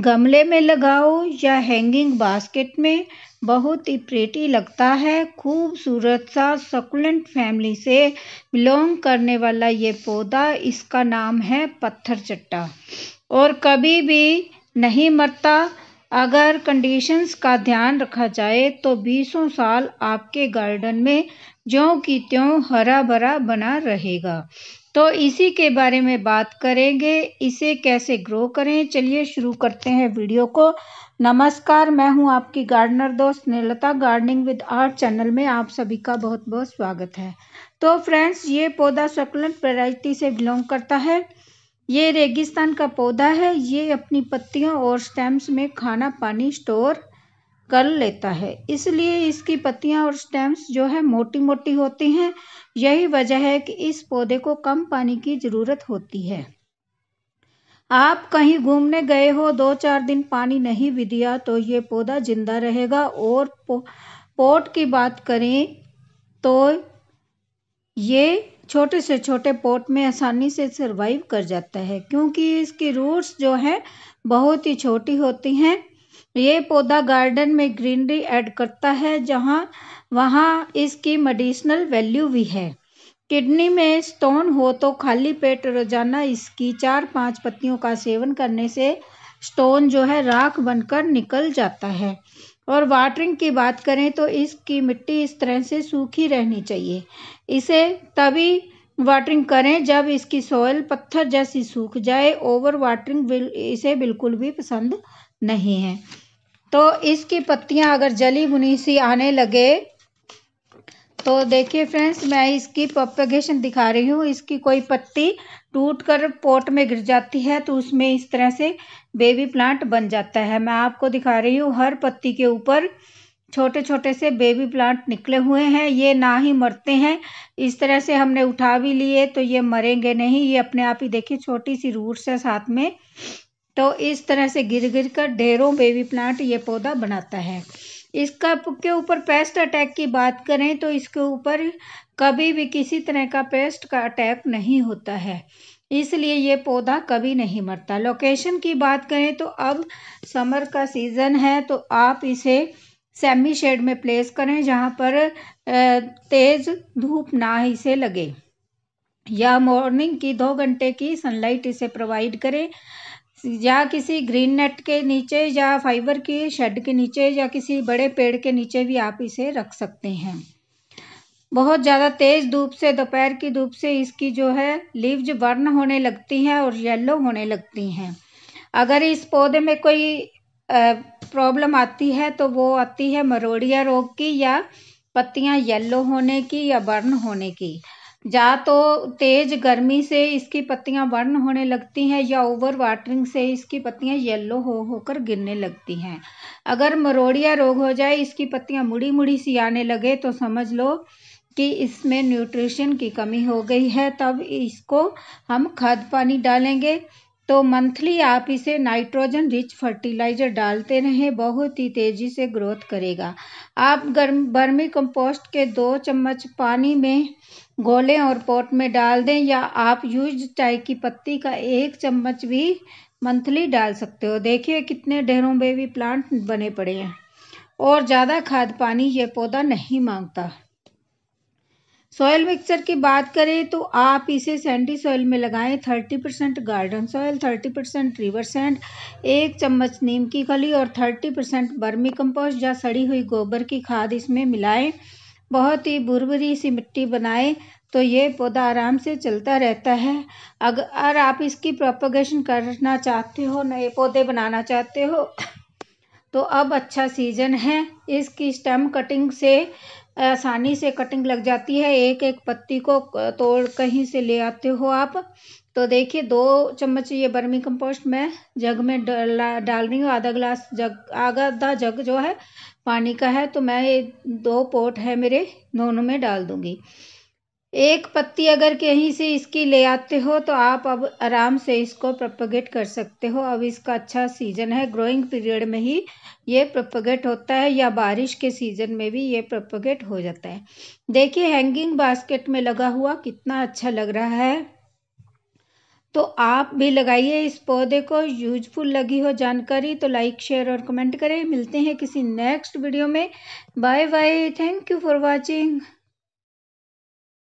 गमले में लगाओ या हैंगिंग बास्केट में बहुत ही प्रेटी लगता है खूबसूरत सा सकुलेंट फैमिली से बिलोंग करने वाला ये पौधा इसका नाम है पत्थर चट्टा और कभी भी नहीं मरता अगर कंडीशंस का ध्यान रखा जाए तो बीसों साल आपके गार्डन में ज्यों की त्यों हरा भरा बना रहेगा तो इसी के बारे में बात करेंगे इसे कैसे ग्रो करें चलिए शुरू करते हैं वीडियो को नमस्कार मैं हूं आपकी गार्डनर दोस्त Nilta gardening with art channel में आप सभी का बहुत बहुत स्वागत है तो फ्रेंड्स ये पौधा सकलेंट वेराइटी से बिलोंग करता है ये रेगिस्तान का पौधा है ये अपनी पत्तियों और स्टेम्स में खाना पानी स्टोर कर लेता है इसलिए इसकी पत्तियां और स्टेम्स जो है मोटी मोटी होती हैं यही वजह है कि इस पौधे को कम पानी की ज़रूरत होती है आप कहीं घूमने गए हो दो चार दिन पानी नहीं भी दिया तो ये पौधा जिंदा रहेगा और पो, पोट की बात करें तो ये छोटे से छोटे पोट में आसानी से सरवाइव कर जाता है क्योंकि इसकी रूट्स जो है बहुत ही छोटी होती हैं ये पौधा गार्डन में ग्रीनरी ऐड करता है जहाँ वहाँ इसकी मेडिसिनल वैल्यू भी है किडनी में स्टोन हो तो खाली पेट रोजाना इसकी चार पांच पत्तियों का सेवन करने से स्टोन जो है राख बनकर निकल जाता है और वाटरिंग की बात करें तो इसकी मिट्टी इस तरह से सूखी रहनी चाहिए इसे तभी वाटरिंग करें जब इसकी सॉयल पत्थर जैसी सूख जाए ओवर वाटरिंग इसे बिल्कुल भी पसंद नहीं है तो इसकी पत्तियां अगर जली बुनी सी आने लगे तो देखिए फ्रेंड्स मैं इसकी प्रोपेगेशन दिखा रही हूँ इसकी कोई पत्ती टूट कर पोट में गिर जाती है तो उसमें इस तरह से बेबी प्लांट बन जाता है मैं आपको दिखा रही हूँ हर पत्ती के ऊपर छोटे छोटे से बेबी प्लांट निकले हुए हैं ये ना ही मरते हैं इस तरह से हमने उठा भी लिए तो ये मरेंगे नहीं ये अपने आप ही देखिए छोटी सी रूट से साथ में तो इस तरह से गिर गिर कर ढेरों बेबी प्लांट ये पौधा बनाता है इसका के ऊपर पेस्ट अटैक की बात करें तो इसके ऊपर कभी भी किसी तरह का पेस्ट का अटैक नहीं होता है इसलिए ये पौधा कभी नहीं मरता लोकेशन की बात करें तो अब समर का सीज़न है तो आप इसे सेमी शेड में प्लेस करें जहाँ पर तेज़ धूप ना ही से लगे या मॉर्निंग की दो घंटे की सनलाइट इसे प्रोवाइड करें या किसी ग्रीन नेट के नीचे या फाइबर के शेड के नीचे या किसी बड़े पेड़ के नीचे भी आप इसे रख सकते हैं बहुत ज़्यादा तेज़ धूप से दोपहर की धूप से इसकी जो है लीव्ज बर्न होने लगती हैं और येलो होने लगती हैं अगर इस पौधे में कोई प्रॉब्लम आती है तो वो आती है मरोड़िया रोग की या पत्तियां येलो होने की या बर्न होने की या तो तेज़ गर्मी से इसकी पत्तियाँ बर्न होने लगती हैं या ओवर वाटरिंग से इसकी पत्तियाँ येलो हो होकर गिरने लगती हैं अगर मरोड़िया रोग हो जाए इसकी पत्तियाँ मुड़ी मुड़ी सी आने लगे तो समझ लो कि इसमें न्यूट्रिशन की कमी हो गई है तब इसको हम खाद पानी डालेंगे तो मंथली आप इसे नाइट्रोजन रिच फर्टिलाइज़र डालते रहें बहुत ही तेज़ी से ग्रोथ करेगा आप गर्म बर्मी कंपोस्ट के दो चम्मच पानी में गोले और पॉट में डाल दें या आप यूज चाय की पत्ती का एक चम्मच भी मंथली डाल सकते हो देखिए कितने ढेरों बेबी प्लांट बने पड़े हैं और ज़्यादा खाद पानी ये पौधा नहीं मांगता सॉयल मिक्सचर की बात करें तो आप इसे सैंडी सॉइल में लगाएं thirty percent garden soil thirty percent river sand एक चम्मच नीम की खली और थर्टी परसेंट बर्मी कंपोस्ट या सड़ी हुई गोबर की खाद इसमें मिलाएं बहुत ही भुरभुरी सी मिट्टी बनाएं तो ये पौधा आराम से चलता रहता है अगर आप इसकी प्रोपोगेशन करना चाहते हो नए पौधे बनाना चाहते हो तो अब अच्छा सीजन है इसकी स्टेम कटिंग से आसानी से कटिंग लग जाती है एक एक पत्ती को तोड़ कहीं से ले आते हो आप तो देखिए दो चम्मच ये बर्मी कंपोस्ट मैं जग में डाल रही हूँ आधा गिलास जग आधा जग जो है पानी का है तो मैं ये दो पोट है मेरे दोनों में डाल दूँगी एक पत्ती अगर कहीं से इसकी ले आते हो तो आप अब आराम से इसको प्रोपोगेट कर सकते हो अब इसका अच्छा सीज़न है ग्रोइंग पीरियड में ही ये प्रोपोगेट होता है या बारिश के सीज़न में भी ये प्रोपोगेट हो जाता है देखिए हैंगिंग बास्केट में लगा हुआ कितना अच्छा लग रहा है तो आप भी लगाइए इस पौधे को यूजफुल लगी हो जानकारी तो लाइक शेयर और कमेंट करें मिलते हैं किसी नेक्स्ट वीडियो में bye bye thank you for watching